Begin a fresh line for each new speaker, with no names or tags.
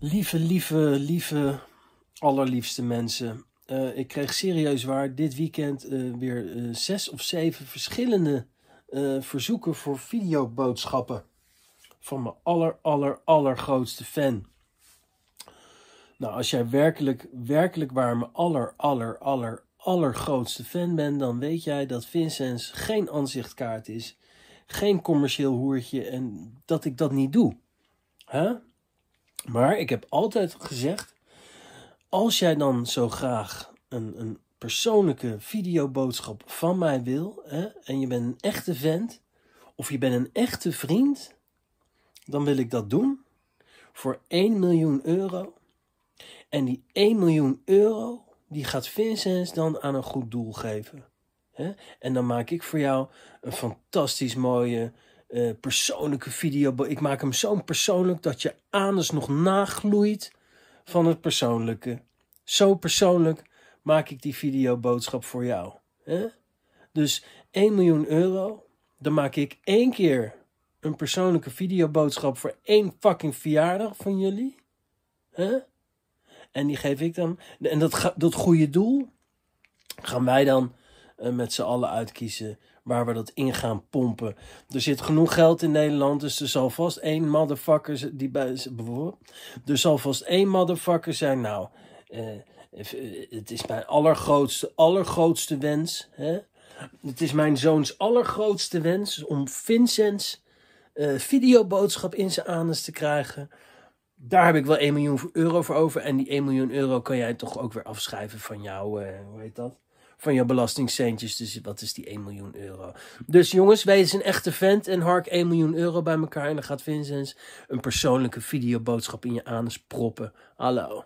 Lieve, lieve, lieve, allerliefste mensen. Eh, ik kreeg serieus waar dit weekend eh, weer eh, zes of zeven verschillende verzoeken voor videoboodschappen. Van mijn aller, aller, allergrootste fan. Nou, als jij werkelijk, werkelijk waar mijn aller, aller, aller, allergrootste fan bent, dan weet jij dat Vincent geen aanzichtkaart is, geen commercieel hoertje en dat ik dat niet doe. hè? Huh? Maar ik heb altijd gezegd: als jij dan zo graag een, een persoonlijke videoboodschap van mij wil, hè, en je bent een echte vent, of je bent een echte vriend, dan wil ik dat doen voor 1 miljoen euro. En die 1 miljoen euro, die gaat Vincent dan aan een goed doel geven. Hè? En dan maak ik voor jou een fantastisch mooie eh, persoonlijke video. Ik maak hem zo persoonlijk dat je anus nog nagloeit van het persoonlijke. Zo persoonlijk maak ik die videoboodschap voor jou. Hè? Dus 1 miljoen euro, dan maak ik één keer een persoonlijke videoboodschap voor één fucking verjaardag van jullie. Hè? En die geef ik dan. En dat, dat goede doel gaan wij dan eh, met z'n allen uitkiezen waar we dat in gaan pompen. Er zit genoeg geld in Nederland, dus er zal vast één motherfucker die bij. Er zal vast één motherfucker zijn. Nou, eh, eh, het is mijn allergrootste, allergrootste wens. Hè? Het is mijn zoons allergrootste wens om Vincents eh, videoboodschap in zijn anus te krijgen. Daar heb ik wel 1 miljoen euro voor over. En die 1 miljoen euro kan jij toch ook weer afschrijven van jouw. eh, hoe heet dat? van je belastingcentjes. Dus wat is die 1 miljoen euro? Dus jongens, wees een echte vent en hark 1 miljoen euro bij elkaar. En dan gaat Vincent een persoonlijke videoboodschap in je anus proppen. Hallo.